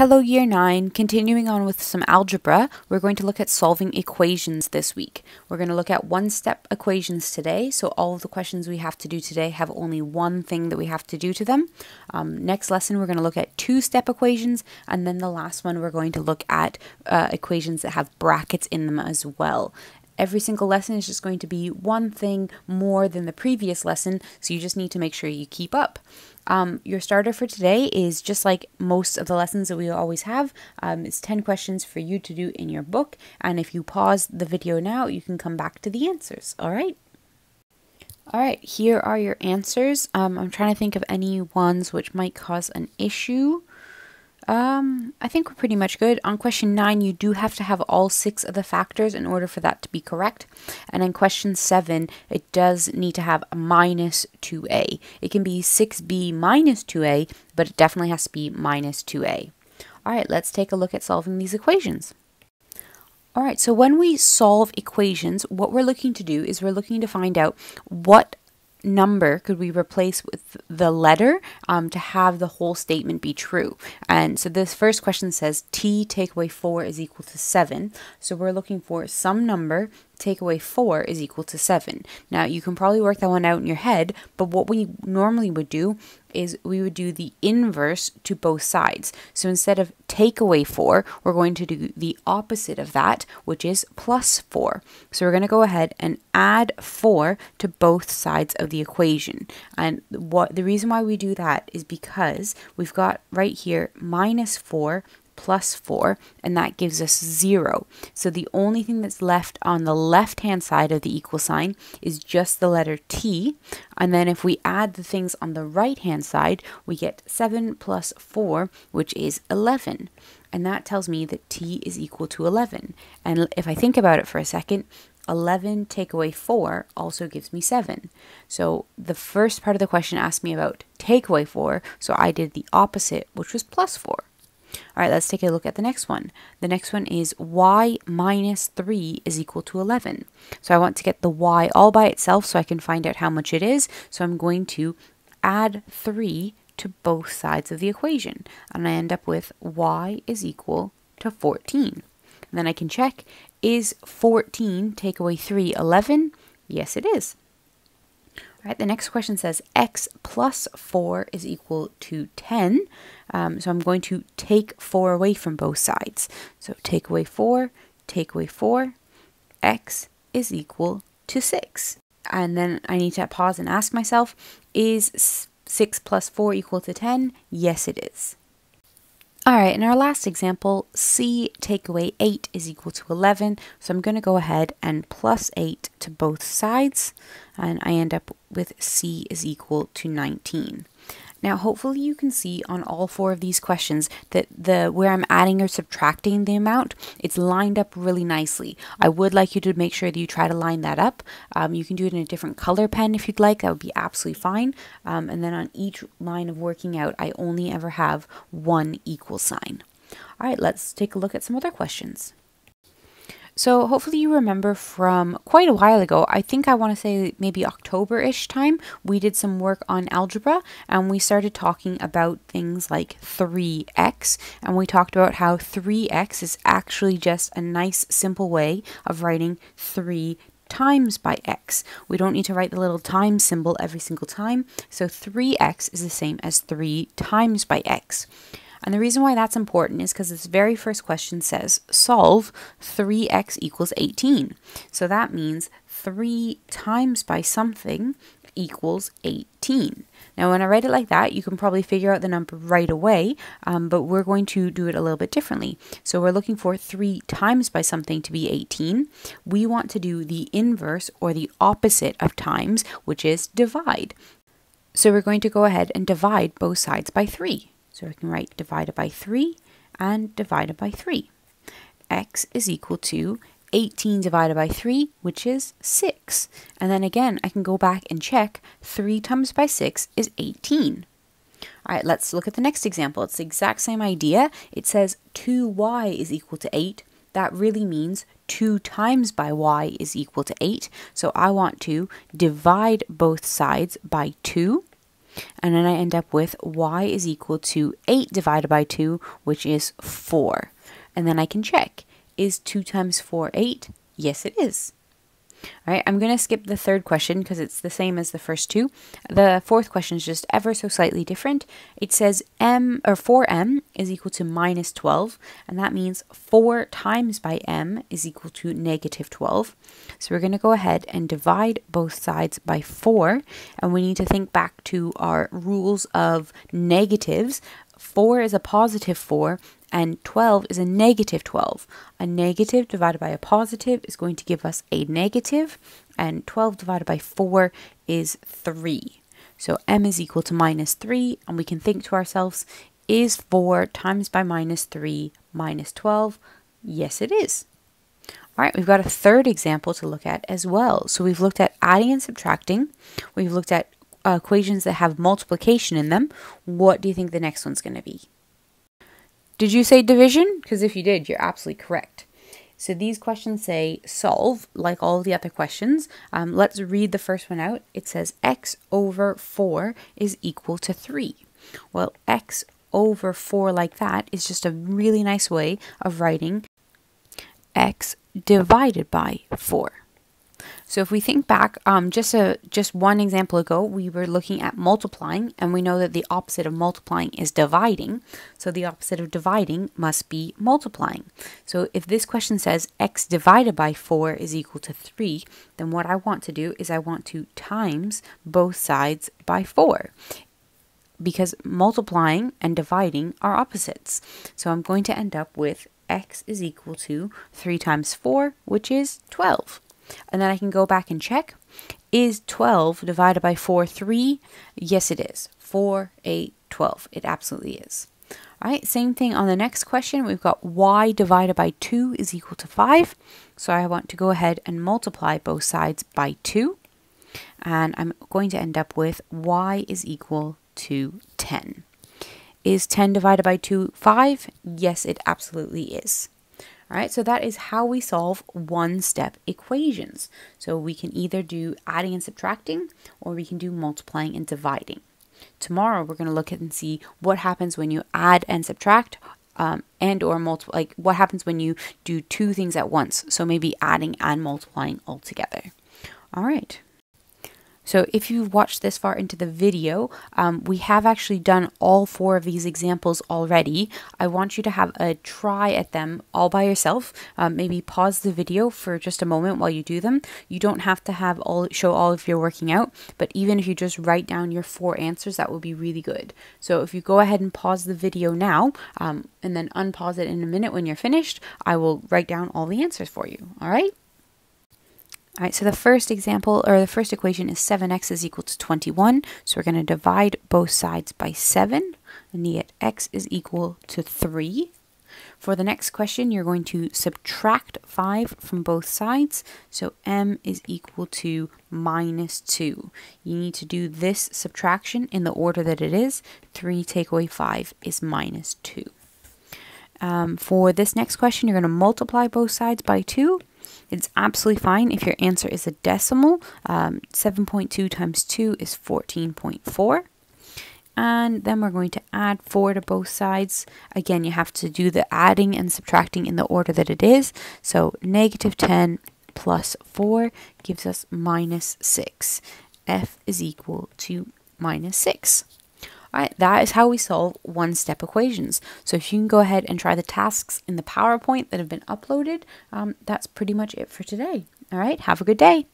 Hello Year 9, continuing on with some algebra, we're going to look at solving equations this week. We're going to look at one-step equations today, so all of the questions we have to do today have only one thing that we have to do to them. Um, next lesson we're going to look at two-step equations, and then the last one we're going to look at uh, equations that have brackets in them as well every single lesson is just going to be one thing more than the previous lesson, so you just need to make sure you keep up. Um, your starter for today is just like most of the lessons that we always have. Um, it's 10 questions for you to do in your book, and if you pause the video now, you can come back to the answers, all right? All right, here are your answers. Um, I'm trying to think of any ones which might cause an issue. Um, I think we're pretty much good. On question 9, you do have to have all six of the factors in order for that to be correct. And in question 7, it does need to have a minus 2a. It can be 6b minus 2a, but it definitely has to be minus 2a. All right, let's take a look at solving these equations. All right, so when we solve equations, what we're looking to do is we're looking to find out what number could we replace with the letter um, to have the whole statement be true? And so this first question says t take away 4 is equal to 7. So we're looking for some number take away 4 is equal to 7. Now, you can probably work that one out in your head, but what we normally would do is we would do the inverse to both sides. So instead of take away 4, we're going to do the opposite of that, which is plus 4. So we're going to go ahead and add 4 to both sides of the equation. And what the reason why we do that is because we've got right here minus 4 plus 4, and that gives us 0. So the only thing that's left on the left-hand side of the equal sign is just the letter t, and then if we add the things on the right-hand side, we get 7 plus 4, which is 11. And that tells me that t is equal to 11. And if I think about it for a second, 11 take away 4 also gives me 7. So the first part of the question asked me about take away 4, so I did the opposite, which was plus 4. All right, let's take a look at the next one. The next one is y minus 3 is equal to 11. So I want to get the y all by itself so I can find out how much it is. So I'm going to add 3 to both sides of the equation. And I end up with y is equal to 14. And then I can check, is 14 take away 3 11? Yes, it is. All right, the next question says x plus 4 is equal to 10. Um, so I'm going to take 4 away from both sides. So take away 4, take away 4, x is equal to 6. And then I need to pause and ask myself, is 6 plus 4 equal to 10? Yes, it is. All right, in our last example, C takeaway 8 is equal to 11. So I'm going to go ahead and plus 8 to both sides, and I end up with C is equal to 19. Now, hopefully you can see on all four of these questions that the where I'm adding or subtracting the amount, it's lined up really nicely. I would like you to make sure that you try to line that up. Um, you can do it in a different color pen if you'd like. That would be absolutely fine. Um, and then on each line of working out, I only ever have one equal sign. All right, let's take a look at some other questions. So hopefully you remember from quite a while ago, I think I want to say maybe October-ish time, we did some work on algebra and we started talking about things like 3x and we talked about how 3x is actually just a nice simple way of writing 3 times by x. We don't need to write the little times symbol every single time, so 3x is the same as 3 times by x. And the reason why that's important is because this very first question says solve 3x equals 18. So that means 3 times by something equals 18. Now, when I write it like that, you can probably figure out the number right away, um, but we're going to do it a little bit differently. So we're looking for 3 times by something to be 18. We want to do the inverse or the opposite of times, which is divide. So we're going to go ahead and divide both sides by 3. So I can write divided by 3 and divided by 3. x is equal to 18 divided by 3, which is 6. And then again, I can go back and check 3 times by 6 is 18. All right, let's look at the next example. It's the exact same idea. It says 2y is equal to 8. That really means 2 times by y is equal to 8. So I want to divide both sides by 2. And then I end up with y is equal to 8 divided by 2, which is 4. And then I can check. Is 2 times 4 8? Yes, it is. All right, I'm going to skip the third question because it's the same as the first two. The fourth question is just ever so slightly different. It says m or 4m is equal to minus 12, and that means 4 times by m is equal to negative 12. So we're going to go ahead and divide both sides by 4, and we need to think back to our rules of negatives 4 is a positive 4 and 12 is a negative 12. A negative divided by a positive is going to give us a negative, and 12 divided by 4 is 3. So m is equal to minus 3, and we can think to ourselves, is 4 times by minus 3 minus 12? Yes, it is. All right, we've got a third example to look at as well. So we've looked at adding and subtracting. We've looked at uh, equations that have multiplication in them, what do you think the next one's going to be? Did you say division? Because if you did, you're absolutely correct. So these questions say solve, like all the other questions. Um, let's read the first one out. It says x over 4 is equal to 3. Well, x over 4 like that is just a really nice way of writing x divided by 4. So if we think back, um, just a just one example ago, we were looking at multiplying, and we know that the opposite of multiplying is dividing. So the opposite of dividing must be multiplying. So if this question says x divided by 4 is equal to 3, then what I want to do is I want to times both sides by 4 because multiplying and dividing are opposites. So I'm going to end up with x is equal to 3 times 4, which is 12 and then I can go back and check. Is 12 divided by 4 3? Yes, it is. 4, 8, 12. It absolutely is. All right, same thing on the next question. We've got y divided by 2 is equal to 5. So I want to go ahead and multiply both sides by 2. And I'm going to end up with y is equal to 10. Is 10 divided by 2 5? Yes, it absolutely is. All right, so that is how we solve one-step equations. So we can either do adding and subtracting, or we can do multiplying and dividing. Tomorrow we're going to look at and see what happens when you add and subtract um, and or multiple like what happens when you do two things at once so maybe adding and multiplying altogether all right so if you've watched this far into the video, um, we have actually done all four of these examples already. I want you to have a try at them all by yourself. Um, maybe pause the video for just a moment while you do them. You don't have to have all show all of your working out, but even if you just write down your four answers, that would be really good. So if you go ahead and pause the video now um, and then unpause it in a minute when you're finished, I will write down all the answers for you. All right? All right, so the first example or the first equation is 7x is equal to 21. So we're going to divide both sides by 7 and yet x is equal to 3. For the next question, you're going to subtract 5 from both sides. So m is equal to minus 2. You need to do this subtraction in the order that it is. 3 take away 5 is minus 2. Um, for this next question, you're going to multiply both sides by 2. It's absolutely fine if your answer is a decimal. Um, 7.2 times 2 is 14.4. And then we're going to add 4 to both sides. Again, you have to do the adding and subtracting in the order that it is. So negative 10 plus 4 gives us minus 6. F is equal to minus 6. Right, that is how we solve one-step equations. So if you can go ahead and try the tasks in the PowerPoint that have been uploaded, um, that's pretty much it for today. All right, have a good day.